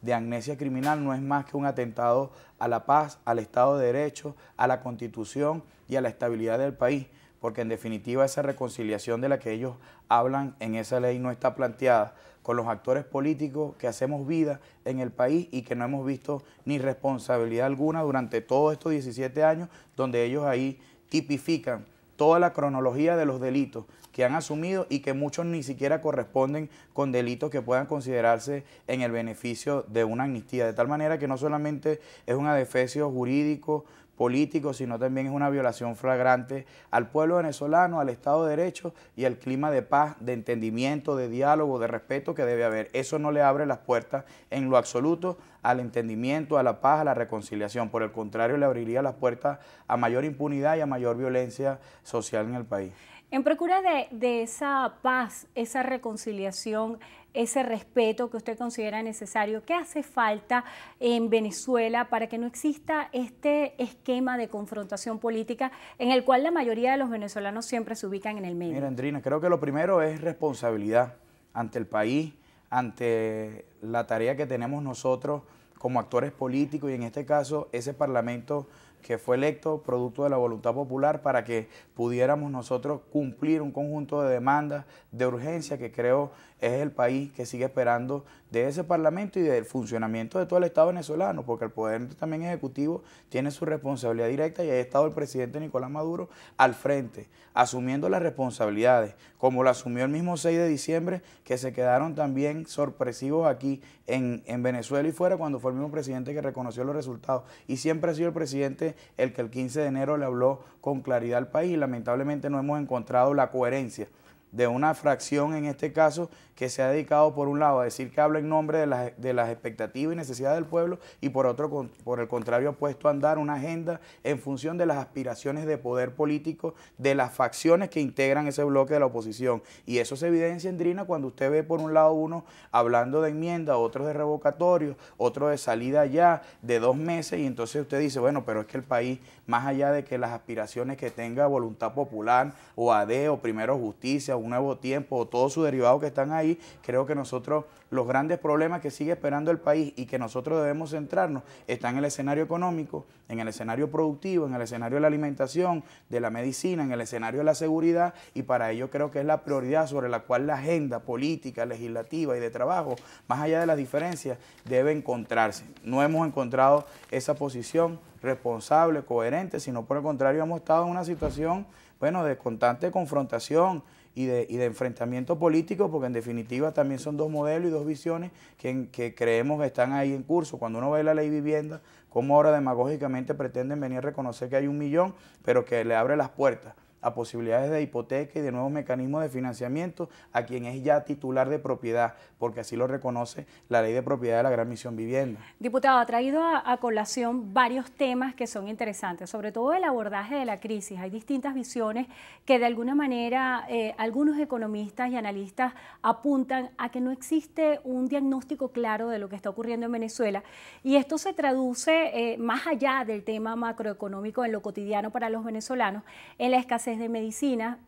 de amnesia criminal no es más que un atentado a la paz, al Estado de Derecho, a la Constitución y a la estabilidad del país, porque en definitiva esa reconciliación de la que ellos hablan en esa ley no está planteada con los actores políticos que hacemos vida en el país y que no hemos visto ni responsabilidad alguna durante todos estos 17 años donde ellos ahí tipifican toda la cronología de los delitos que han asumido y que muchos ni siquiera corresponden con delitos que puedan considerarse en el beneficio de una amnistía. De tal manera que no solamente es un adefesio jurídico político, sino también es una violación flagrante al pueblo venezolano, al Estado de Derecho y al clima de paz, de entendimiento, de diálogo, de respeto que debe haber. Eso no le abre las puertas en lo absoluto al entendimiento, a la paz, a la reconciliación. Por el contrario, le abriría las puertas a mayor impunidad y a mayor violencia social en el país. En procura de, de esa paz, esa reconciliación, ese respeto que usted considera necesario? ¿Qué hace falta en Venezuela para que no exista este esquema de confrontación política en el cual la mayoría de los venezolanos siempre se ubican en el medio? Mira, Andrina, creo que lo primero es responsabilidad ante el país, ante la tarea que tenemos nosotros como actores políticos y en este caso ese Parlamento que fue electo producto de la voluntad popular para que pudiéramos nosotros cumplir un conjunto de demandas de urgencia que creo es el país que sigue esperando de ese Parlamento y del funcionamiento de todo el Estado venezolano, porque el Poder también Ejecutivo tiene su responsabilidad directa y ha estado el presidente Nicolás Maduro al frente, asumiendo las responsabilidades, como lo asumió el mismo 6 de diciembre, que se quedaron también sorpresivos aquí en, en Venezuela y fuera cuando fue el mismo presidente que reconoció los resultados. Y siempre ha sido el presidente el que el 15 de enero le habló con claridad al país y lamentablemente no hemos encontrado la coherencia de una fracción, en este caso, que se ha dedicado, por un lado, a decir que habla en nombre de las, de las expectativas y necesidades del pueblo y, por otro, por el contrario, ha puesto a andar una agenda en función de las aspiraciones de poder político de las facciones que integran ese bloque de la oposición. Y eso se evidencia en Drina cuando usted ve, por un lado, uno hablando de enmienda, otro de revocatorio, otro de salida ya, de dos meses, y entonces usted dice, bueno, pero es que el país, más allá de que las aspiraciones que tenga voluntad popular o AD o primero justicia, un nuevo tiempo o todos sus derivados que están ahí, creo que nosotros los grandes problemas que sigue esperando el país y que nosotros debemos centrarnos están en el escenario económico, en el escenario productivo, en el escenario de la alimentación, de la medicina, en el escenario de la seguridad y para ello creo que es la prioridad sobre la cual la agenda política, legislativa y de trabajo, más allá de las diferencias, debe encontrarse. No hemos encontrado esa posición responsable, coherente, sino por el contrario hemos estado en una situación, bueno, de constante confrontación, y de, y de enfrentamiento político, porque en definitiva también son dos modelos y dos visiones que, que creemos que están ahí en curso. Cuando uno ve la ley vivienda, cómo ahora demagógicamente pretenden venir a reconocer que hay un millón, pero que le abre las puertas a posibilidades de hipoteca y de nuevos mecanismos de financiamiento a quien es ya titular de propiedad, porque así lo reconoce la ley de propiedad de la Gran Misión Vivienda. Diputado, ha traído a, colación varios temas que son interesantes, sobre todo el abordaje de la crisis. Hay distintas visiones que de alguna manera eh, algunos economistas y analistas apuntan a que no existe un diagnóstico claro de lo que está ocurriendo en Venezuela y esto se traduce eh, más allá del tema macroeconómico en lo cotidiano para los venezolanos, en la escasez desde de medicina,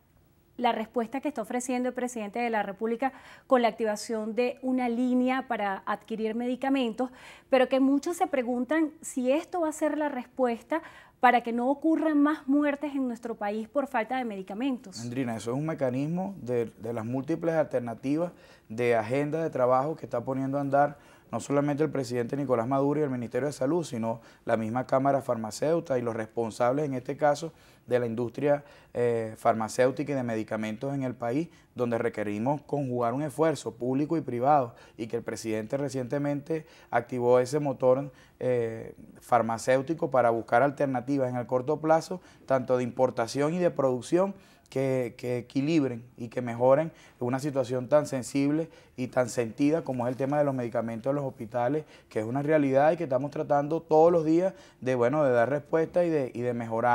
la respuesta que está ofreciendo el presidente de la República con la activación de una línea para adquirir medicamentos, pero que muchos se preguntan si esto va a ser la respuesta para que no ocurran más muertes en nuestro país por falta de medicamentos. Andrina, eso es un mecanismo de las múltiples alternativas de agenda de trabajo que está poniendo a andar no solamente el presidente Nicolás Maduro y el Ministerio de Salud, sino la misma Cámara Farmacéutica y los responsables, en este caso, de la industria eh, farmacéutica y de medicamentos en el país, donde requerimos conjugar un esfuerzo público y privado y que el presidente recientemente activó ese motor eh, farmacéutico para buscar alternativas en el corto plazo, tanto de importación y de producción, que, equilibren y que mejoren una situación tan sensible y tan sentida como es el tema de los medicamentos en los hospitales, que es una realidad y que estamos tratando todos los días de, bueno, de dar respuesta y de, mejorar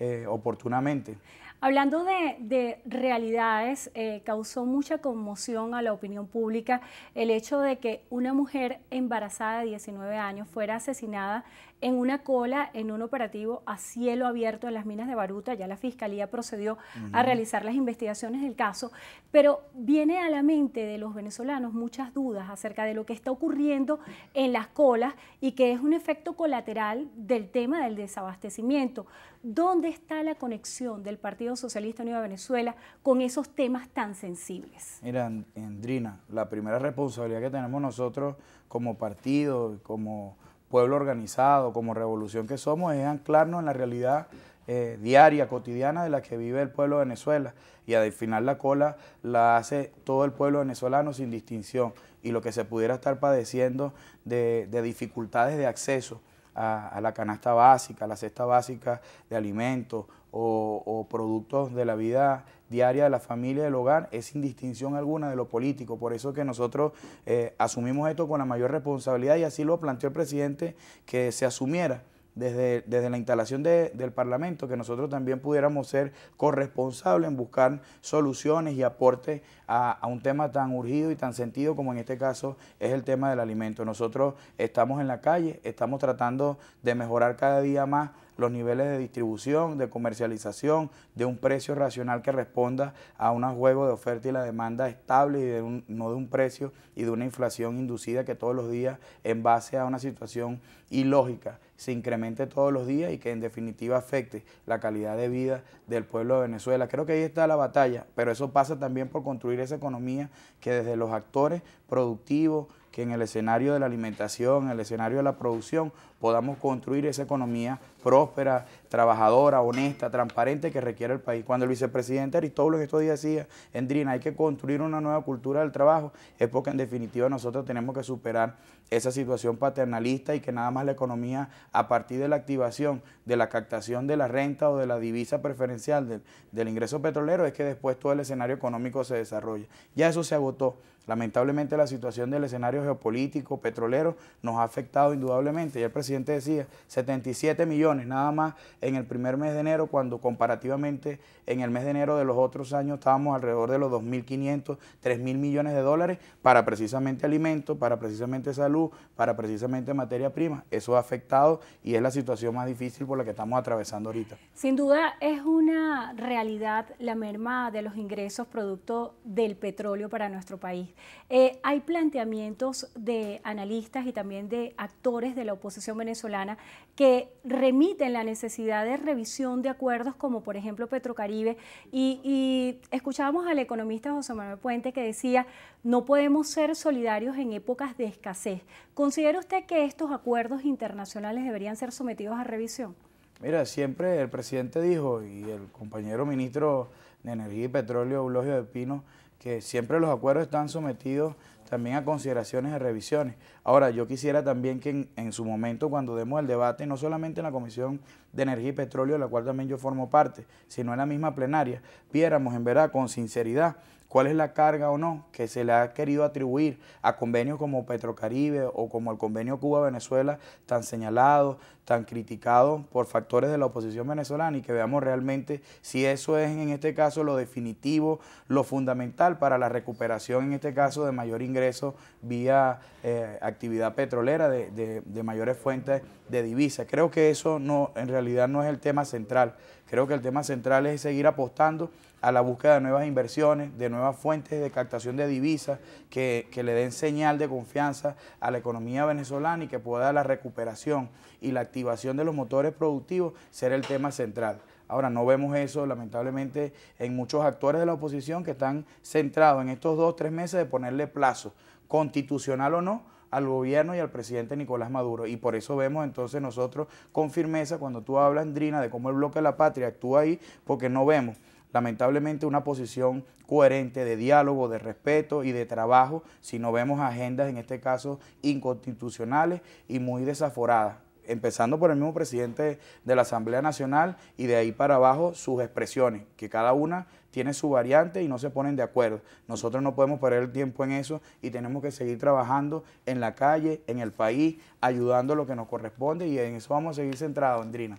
eh, oportunamente. Hablando de, realidades, eh, causó mucha conmoción a la opinión pública el hecho de que una mujer embarazada de 19 años fuera asesinada en una cola en un operativo a cielo abierto en las minas de Baruta. Ya la fiscalía procedió a realizar las investigaciones del caso, pero viene a la mente de los venezolanos muchas dudas acerca de lo que está ocurriendo en las colas y que es un efecto colateral del tema del desabastecimiento. ¿Dónde está la conexión del Partido Socialista Unido de Venezuela con esos temas tan sensibles? Mira, Andrina, la primera responsabilidad que tenemos nosotros como partido, como pueblo organizado, como revolución que somos, es anclarnos en la realidad eh, diaria, cotidiana de la que vive el pueblo de Venezuela. Y al final la cola la hace todo el pueblo venezolano sin distinción. Y lo que se pudiera estar padeciendo de, dificultades de acceso a, la canasta básica, a la cesta básica de alimentos o, o productos de la vida diaria de la familia del hogar es sin distinción alguna de lo político. Por eso que nosotros eh, asumimos esto con la mayor responsabilidad y así lo planteó el presidente que se asumiera. Desde, desde, la instalación del Parlamento, que nosotros también pudiéramos ser corresponsables en buscar soluciones y aportes a, a, un tema tan urgido y tan sentido como en este caso es el tema del alimento. Nosotros estamos en la calle, estamos tratando de mejorar cada día más los niveles de distribución, de comercialización, de un precio racional que responda a un juego de oferta y la demanda estable y de no de un precio y de una inflación inducida que todos los días, en base a una situación ilógica, se incremente todos los días y que en definitiva afecte la calidad de vida del pueblo de Venezuela. Creo que ahí está la batalla, pero eso pasa también por construir esa economía que desde los actores productivos, que en el escenario de la alimentación, en el escenario de la producción, podamos construir esa economía próspera, trabajadora, honesta, transparente que requiere el país. Cuando el vicepresidente Aristóbulo en estos días decía, Endrina, hay que construir una nueva cultura del trabajo, es porque en definitiva nosotros tenemos que superar esa situación paternalista y que nada más la economía, a partir de la activación, de la captación de la renta o de la divisa preferencial del, ingreso petrolero, es que después todo el escenario económico se desarrolla. Ya eso se agotó. Lamentablemente la situación del escenario geopolítico, petrolero, nos ha afectado indudablemente. Y el decía, 77 millones nada más en el primer mes de enero, cuando comparativamente en el mes de enero de los otros años estábamos alrededor de los 2.500, 3.000 millones de dólares para precisamente alimentos, para precisamente salud, para precisamente materia prima. Eso ha afectado y es la situación más difícil por la que estamos atravesando ahorita. Sin duda es una realidad la merma de los ingresos producto del petróleo para nuestro país. Eh, hay planteamientos de analistas y también de actores de la oposición venezolana que remiten la necesidad de revisión de acuerdos como por ejemplo Petrocaribe. Y, escuchábamos al economista José Manuel Puente que decía, no podemos ser solidarios en épocas de escasez. ¿Considera usted que estos acuerdos internacionales deberían ser sometidos a revisión? Mira, siempre el presidente dijo y el compañero ministro de Energía y Petróleo, Eulogio de Pino, que siempre los acuerdos están sometidos también a consideraciones y revisiones. Ahora, yo quisiera también que en, su momento, cuando demos el debate, no solamente en la Comisión de Energía y Petróleo, de la cual también yo formo parte, sino en la misma plenaria, viéramos en verdad con sinceridad cuál es la carga o no que se le ha querido atribuir a convenios como Petrocaribe o como el convenio Cuba-Venezuela, tan señalado, tan criticado por factores de la oposición venezolana y que veamos realmente si eso es en este caso lo definitivo, lo fundamental para la recuperación en este caso de mayor ingreso vía eh, actividad petrolera, de, de mayores fuentes de divisas. Creo que eso no, en realidad no es el tema central. Creo que el tema central es seguir apostando a la búsqueda de nuevas inversiones, de nuevas fuentes de captación de divisas que, le den señal de confianza a la economía venezolana y que pueda la recuperación y la activación de los motores productivos ser el tema central. Ahora no vemos eso, lamentablemente, en muchos actores de la oposición que están centrados en estos dos, tres meses de ponerle plazo, constitucional o no, al gobierno y al presidente Nicolás Maduro. Y por eso vemos entonces nosotros con firmeza cuando tú hablas, Andrina, de cómo el bloque de la patria actúa ahí, porque no vemos lamentablemente una posición coherente de diálogo, de respeto y de trabajo si no vemos agendas, en este caso, inconstitucionales y muy desaforadas empezando por el mismo presidente de la Asamblea Nacional y de ahí para abajo sus expresiones, que cada una tiene su variante y no se ponen de acuerdo. Nosotros no podemos perder el tiempo en eso y tenemos que seguir trabajando en la calle, en el país, ayudando lo que nos corresponde y en eso vamos a seguir centrados, Andrina.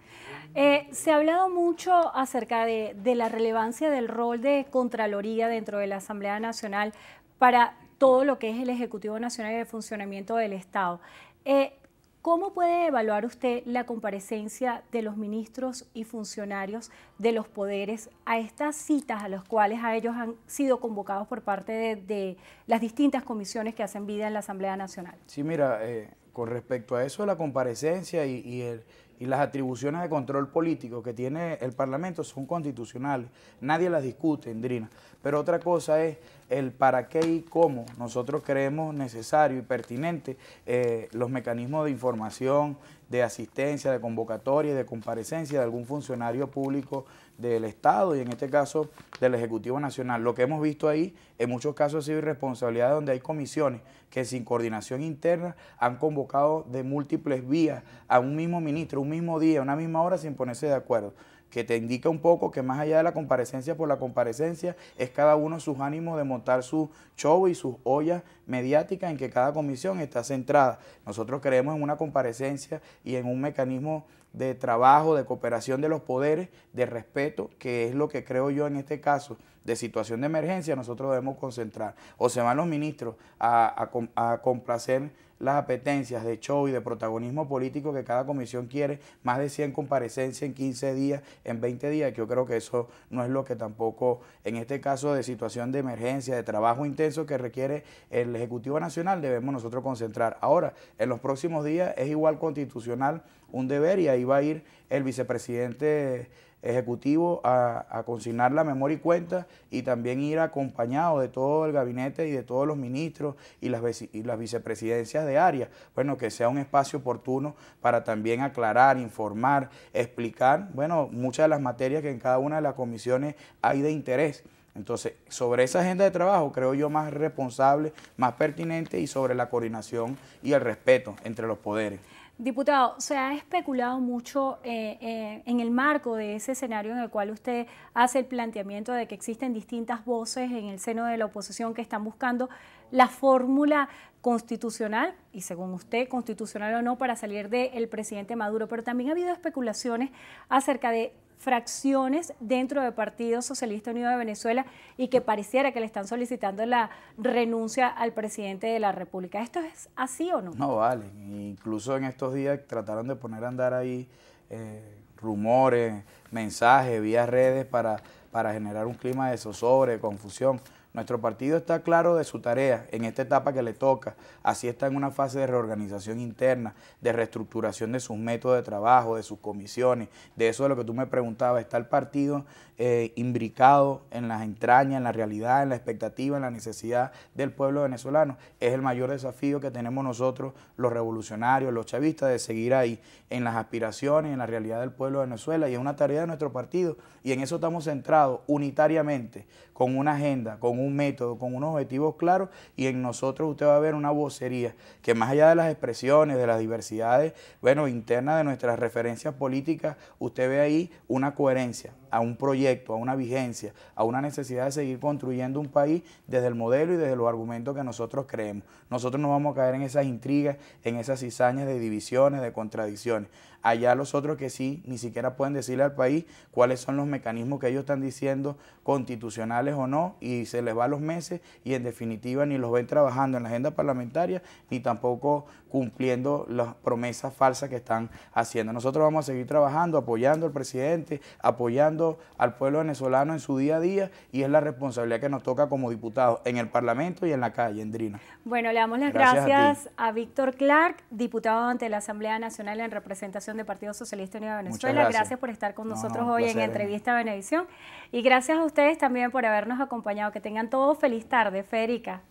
Eh, se ha hablado mucho acerca de, la relevancia del rol de Contraloría dentro de la Asamblea Nacional para todo lo que es el Ejecutivo Nacional y el funcionamiento del Estado. Eh, ¿Cómo puede evaluar usted la comparecencia de los ministros y funcionarios de los poderes a estas citas a las cuales a ellos han sido convocados por parte de, las distintas comisiones que hacen vida en la Asamblea Nacional? Sí, mira, eh, con respecto a eso, la comparecencia y, el, y las atribuciones de control político que tiene el Parlamento son constitucionales. Nadie las discute, Indrina. Pero otra cosa es el para qué y cómo nosotros creemos necesario y pertinente eh, los mecanismos de información, de asistencia, de convocatoria y de comparecencia de algún funcionario público del Estado y en este caso del Ejecutivo Nacional. Lo que hemos visto ahí, en muchos casos ha sido irresponsabilidad donde hay comisiones que sin coordinación interna han convocado de múltiples vías a un mismo ministro, un mismo día, una misma hora sin ponerse de acuerdo que te indica un poco que más allá de la comparecencia por la comparecencia, es cada uno sus ánimos de montar su show y sus ollas mediáticas en que cada comisión está centrada. Nosotros creemos en una comparecencia y en un mecanismo de trabajo, de cooperación de los poderes, de respeto, que es lo que creo yo en este caso de situación de emergencia, nosotros debemos concentrar. O se van los ministros a, complacer las apetencias de show y de protagonismo político que cada comisión quiere, más de 100 comparecencias en 15 días, en 20 días, que yo creo que eso no es lo que tampoco, en este caso de situación de emergencia, de trabajo intenso que requiere el Ejecutivo Nacional, debemos nosotros concentrar. Ahora, en los próximos días es igual constitucional un deber y ahí va a ir el vicepresidente ejecutivo a, consignar la memoria y cuenta y también ir acompañado de todo el gabinete y de todos los ministros y las, y las vicepresidencias de área. Bueno, que sea un espacio oportuno para también aclarar, informar, explicar, bueno, muchas de las materias que en cada una de las comisiones hay de interés. Entonces, sobre esa agenda de trabajo creo yo más responsable, más pertinente y sobre la coordinación y el respeto entre los poderes. Diputado, se ha especulado mucho eh, eh, en el marco de ese escenario en el cual usted hace el planteamiento de que existen distintas voces en el seno de la oposición que están buscando la fórmula constitucional, y según usted, constitucional o no, para salir del presidente Maduro. Pero también ha habido especulaciones acerca de fracciones dentro del Partido Socialista Unido de Venezuela y que pareciera que le están solicitando la renuncia al presidente de la República. ¿Esto es así o no? No, vale. Incluso en estos días trataron de poner a andar ahí eh, rumores, mensajes, vías redes para, para generar un clima de zozobre, confusión. Nuestro partido está claro de su tarea en esta etapa que le toca. Así está en una fase de reorganización interna, de reestructuración de sus métodos de trabajo, de sus comisiones. De eso de lo que tú me preguntabas, está el partido eh, imbricado en las entrañas, en la realidad, en la expectativa, en la necesidad del pueblo venezolano. Es el mayor desafío que tenemos nosotros, los revolucionarios, los chavistas, de seguir ahí en las aspiraciones, en la realidad del pueblo de Venezuela. Y es una tarea de nuestro partido. Y en eso estamos centrados unitariamente, con una agenda, con un método, con unos objetivos claros y en nosotros usted va a ver una vocería que más allá de las expresiones, de las diversidades, bueno, internas de nuestras referencias políticas, usted ve ahí una coherencia, a un proyecto, a una vigencia, a una necesidad de seguir construyendo un país desde el modelo y desde los argumentos que nosotros creemos. Nosotros no vamos a caer en esas intrigas, en esas cizañas de divisiones, de contradicciones. Allá los otros que sí, ni siquiera pueden decirle al país cuáles son los mecanismos que ellos están diciendo, constitucionales o no, y se les va los meses y en definitiva ni los ven trabajando en la agenda parlamentaria, ni tampoco cumpliendo las promesas falsas que están haciendo. Nosotros vamos a seguir trabajando, apoyando al presidente, apoyando al pueblo venezolano en su día a día y es la responsabilidad que nos toca como diputados en el Parlamento y en la calle, en Drina. Bueno, le damos las gracias, a, Víctor Clark, diputado ante la Asamblea Nacional en representación del Partido Socialista Unido de Venezuela. Gracias. por estar con nosotros hoy en Entrevista Benevisión. Y gracias a ustedes también por habernos acompañado. Que tengan todos feliz tarde, Federica.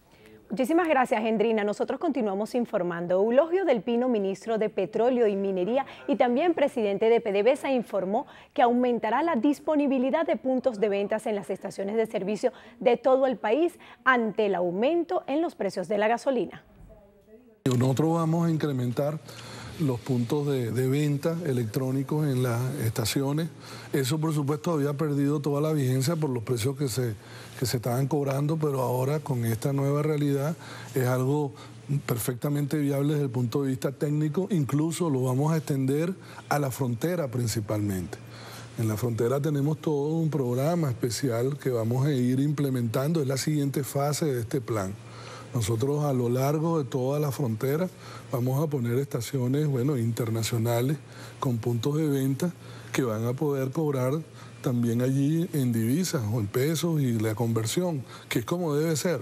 Muchísimas gracias, Gendrina. Nosotros continuamos informando. Eulogio del Pino, ministro de Petróleo y Minería y también presidente de PDVSA, informó que aumentará la disponibilidad de puntos de ventas en las estaciones de servicio de todo el país ante el aumento en los precios de la gasolina. Nosotros vamos a incrementar los puntos de, de, venta electrónicos en las estaciones. Eso, por supuesto, había perdido toda la vigencia por los precios que se que se estaban cobrando, pero ahora con esta nueva realidad es algo perfectamente viable desde el punto de vista técnico, incluso lo vamos a extender a la frontera principalmente. En la frontera tenemos todo un programa especial que vamos a ir implementando, es la siguiente fase de este plan. Nosotros a lo largo de toda la frontera vamos a poner estaciones, bueno, internacionales con puntos de venta que van a poder cobrar también allí en divisas o en pesos y la conversión, que es como debe ser.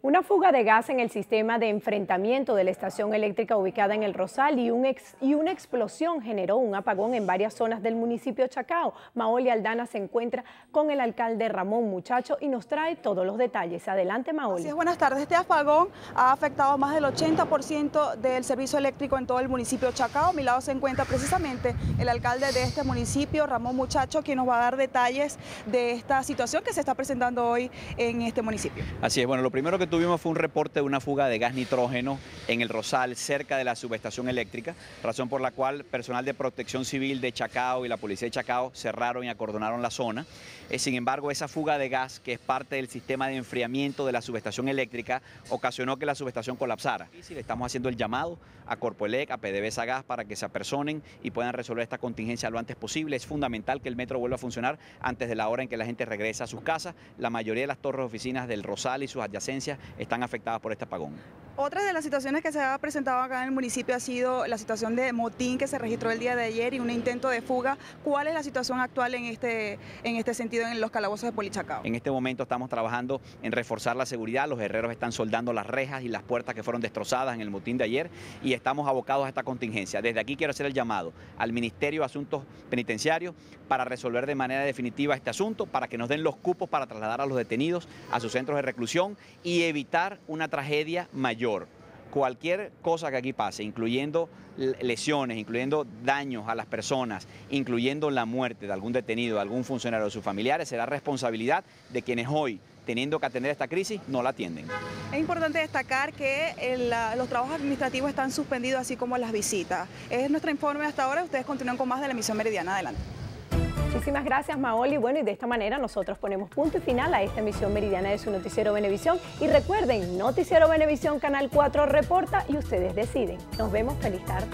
Una fuga de gas en el sistema de enfrentamiento de la estación eléctrica ubicada en el Rosal y, una explosión generó un apagón en varias zonas del municipio Chacao. Maoli Aldana se encuentra con el alcalde Ramón Muchacho y nos trae todos los detalles. Adelante, Maoli. Sí, buenas tardes. Este apagón ha afectado más del 80% del servicio eléctrico en todo el municipio Chacao. A mi lado se encuentra precisamente el alcalde de este municipio, Ramón Muchacho, quien nos va a dar detalles de esta situación que se está presentando hoy en este municipio. Así es, bueno, lo primero que tuvimos fue un reporte de una fuga de gas nitrógeno en el Rosal, cerca de la subestación eléctrica, razón por la cual personal de protección civil de Chacao y la policía de Chacao cerraron y acordonaron la zona. Eh, sin embargo, esa fuga de gas, que es parte del sistema de enfriamiento de la subestación eléctrica, ocasionó que la subestación colapsara. le estamos haciendo el llamado a Corpoelec, a PDVSA Gas, para que se apersonen y puedan resolver esta contingencia lo antes posible. Es fundamental que el metro vuelva a funcionar antes de la hora en que la gente regresa a sus casas. La mayoría de las torres oficinas del Rosal y sus adyacencias están afectadas por este apagón. Otra de las situaciones que se ha presentado acá en el municipio ha sido la situación de motín que se registró el día de ayer y un intento de fuga. ¿Cuál es la situación actual en este, en este sentido en los calabozos de Polichacao? En este momento estamos trabajando en reforzar la seguridad. Los herreros están soldando las rejas y las puertas que fueron destrozadas en el motín de ayer y estamos abocados a esta contingencia. Desde aquí quiero hacer el llamado al Ministerio de Asuntos Penitenciarios para resolver de manera definitiva este asunto, para que nos den los cupos para trasladar a los detenidos a sus centros de reclusión y evitar una tragedia mayor. Cualquier cosa que aquí pase, incluyendo lesiones, incluyendo daños a las personas, incluyendo la muerte de algún detenido, de algún funcionario o sus familiares, será responsabilidad de quienes hoy teniendo que atender esta crisis, no la atienden. Es importante destacar que los trabajos administrativos están suspendidos, así como las visitas. Es nuestro informe hasta ahora. Ustedes continúan con más de la emisión meridiana. Adelante. Muchísimas gracias, Maoli. Bueno, y de esta manera nosotros ponemos punto y final a esta emisión meridiana de su noticiero Benevisión. Y recuerden, Noticiero Benevisión Canal 4 reporta y ustedes deciden. Nos vemos. Feliz tarde.